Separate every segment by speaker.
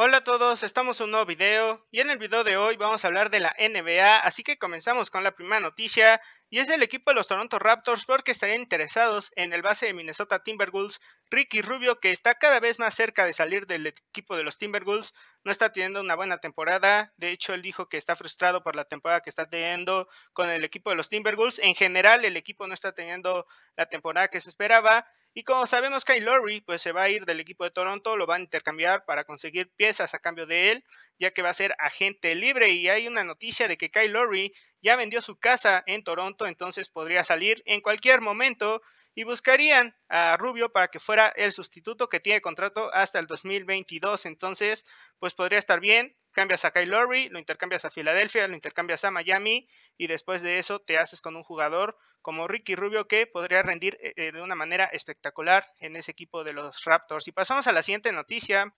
Speaker 1: Hola a todos, estamos en un nuevo video y en el video de hoy vamos a hablar de la NBA, así que comenzamos con la primera noticia y es el equipo de los Toronto Raptors porque estarían interesados en el base de Minnesota Timberwolves, Ricky Rubio, que está cada vez más cerca de salir del equipo de los Timberwolves, no está teniendo una buena temporada, de hecho él dijo que está frustrado por la temporada que está teniendo con el equipo de los Timberwolves, en general el equipo no está teniendo la temporada que se esperaba, y como sabemos, Kyle Lowry pues, se va a ir del equipo de Toronto, lo van a intercambiar para conseguir piezas a cambio de él, ya que va a ser agente libre. Y hay una noticia de que Kyle Lowry ya vendió su casa en Toronto, entonces podría salir en cualquier momento y buscarían a Rubio para que fuera el sustituto que tiene contrato hasta el 2022. Entonces, pues podría estar bien. Cambias a Kyle Lowry, lo intercambias a Filadelfia, lo intercambias a Miami y después de eso te haces con un jugador como Ricky Rubio que podría rendir eh, eh, de una manera espectacular en ese equipo de los Raptors. Y pasamos a la siguiente noticia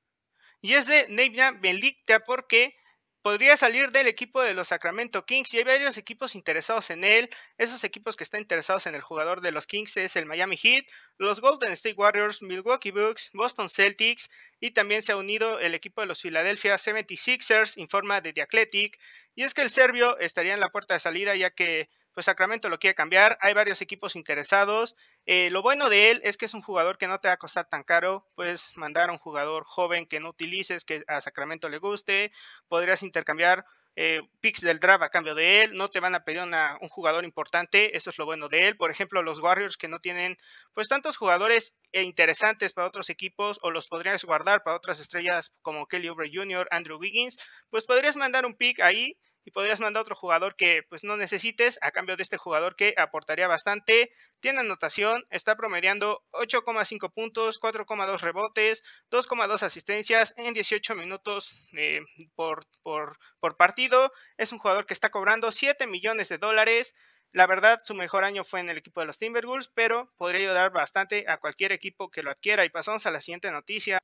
Speaker 1: y es de Neymar Bendicta, porque podría salir del equipo de los Sacramento Kings y hay varios equipos interesados en él. Esos equipos que están interesados en el jugador de los Kings es el Miami Heat, los Golden State Warriors, Milwaukee Bucks, Boston Celtics y también se ha unido el equipo de los Philadelphia 76ers, en forma de The Athletic. Y es que el serbio estaría en la puerta de salida ya que pues, Sacramento lo quiere cambiar, hay varios equipos interesados. Eh, lo bueno de él es que es un jugador que no te va a costar tan caro, puedes mandar a un jugador joven que no utilices, que a Sacramento le guste, podrías intercambiar eh, picks del draft a cambio de él, no te van a pedir un jugador importante, eso es lo bueno de él. Por ejemplo, los Warriors que no tienen pues tantos jugadores e interesantes para otros equipos o los podrías guardar para otras estrellas como Kelly Oubre Jr., Andrew Wiggins, pues podrías mandar un pick ahí podrías mandar otro jugador que pues no necesites a cambio de este jugador que aportaría bastante. Tiene anotación, está promediando 8,5 puntos, 4,2 rebotes, 2,2 asistencias en 18 minutos eh, por, por, por partido. Es un jugador que está cobrando 7 millones de dólares. La verdad, su mejor año fue en el equipo de los Timberwolves, pero podría ayudar bastante a cualquier equipo que lo adquiera. Y pasamos a la siguiente noticia.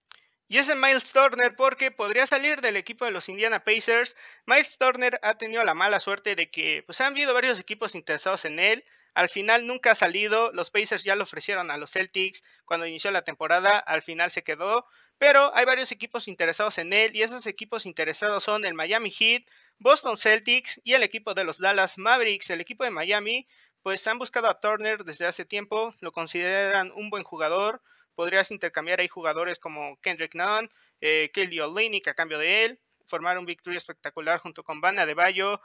Speaker 1: Y es en Miles Turner porque podría salir del equipo de los Indiana Pacers. Miles Turner ha tenido la mala suerte de que pues han habido varios equipos interesados en él. Al final nunca ha salido. Los Pacers ya lo ofrecieron a los Celtics cuando inició la temporada. Al final se quedó. Pero hay varios equipos interesados en él. Y esos equipos interesados son el Miami Heat, Boston Celtics y el equipo de los Dallas Mavericks. El equipo de Miami pues han buscado a Turner desde hace tiempo. Lo consideran un buen jugador podrías intercambiar ahí jugadores como Kendrick Nunn, eh, Kelly Olynyk a cambio de él, formar un victory espectacular junto con Van de, Bayo,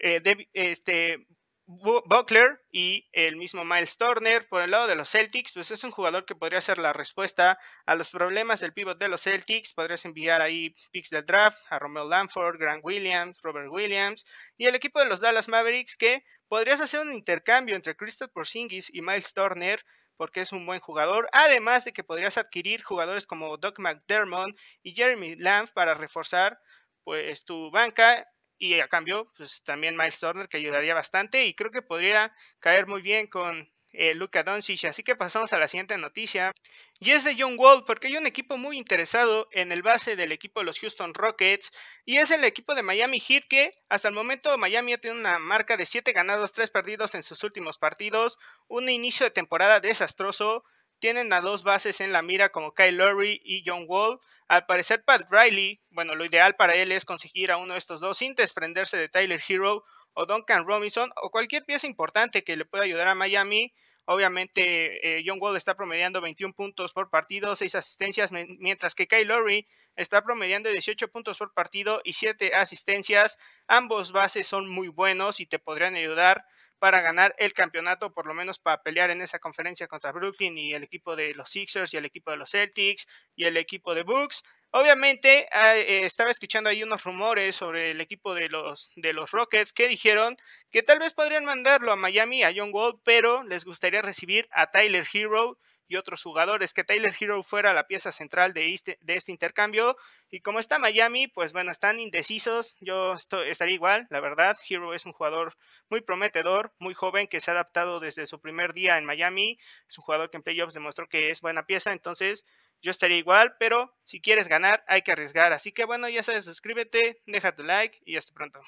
Speaker 1: eh, este, Buckler y el mismo Miles Turner por el lado de los Celtics, pues es un jugador que podría ser la respuesta a los problemas del pivot de los Celtics. Podrías enviar ahí picks del draft a Romeo Lanford, Grant Williams, Robert Williams y el equipo de los Dallas Mavericks que podrías hacer un intercambio entre Christopher Porzingis y Miles Turner porque es un buen jugador, además de que podrías adquirir jugadores como Doc McDermott y Jeremy Lamb para reforzar pues tu banca y a cambio pues también Miles Turner que ayudaría bastante y creo que podría caer muy bien con eh, Luka Doncic. Así que pasamos a la siguiente noticia. Y es de John Wall, porque hay un equipo muy interesado en el base del equipo de los Houston Rockets. Y es el equipo de Miami Heat, que hasta el momento Miami ha tiene una marca de 7 ganados, 3 perdidos en sus últimos partidos. Un inicio de temporada desastroso. Tienen a dos bases en la mira como Kyle Lowry y John Wall. Al parecer Pat Riley, bueno, lo ideal para él es conseguir a uno de estos dos sin desprenderse de Tyler Hero o Duncan Robinson o cualquier pieza importante que le pueda ayudar a Miami. Obviamente, eh, John Wall está promediando 21 puntos por partido, 6 asistencias, mientras que Kyle Lowry está promediando 18 puntos por partido y 7 asistencias. Ambos bases son muy buenos y te podrían ayudar para ganar el campeonato, por lo menos para pelear en esa conferencia contra Brooklyn y el equipo de los Sixers y el equipo de los Celtics y el equipo de Bucks. Obviamente ah, eh, estaba escuchando ahí unos rumores sobre el equipo de los, de los Rockets que dijeron que tal vez podrían mandarlo a Miami a John Wall, pero les gustaría recibir a Tyler Hero y otros jugadores, que Tyler Hero fuera la pieza central de este, de este intercambio. Y como está Miami, pues bueno, están indecisos, yo estoy, estaría igual, la verdad, Hero es un jugador muy prometedor, muy joven, que se ha adaptado desde su primer día en Miami, es un jugador que en playoffs demostró que es buena pieza, entonces yo estaría igual, pero si quieres ganar hay que arriesgar. Así que bueno, ya sabes, suscríbete, deja tu like y hasta pronto.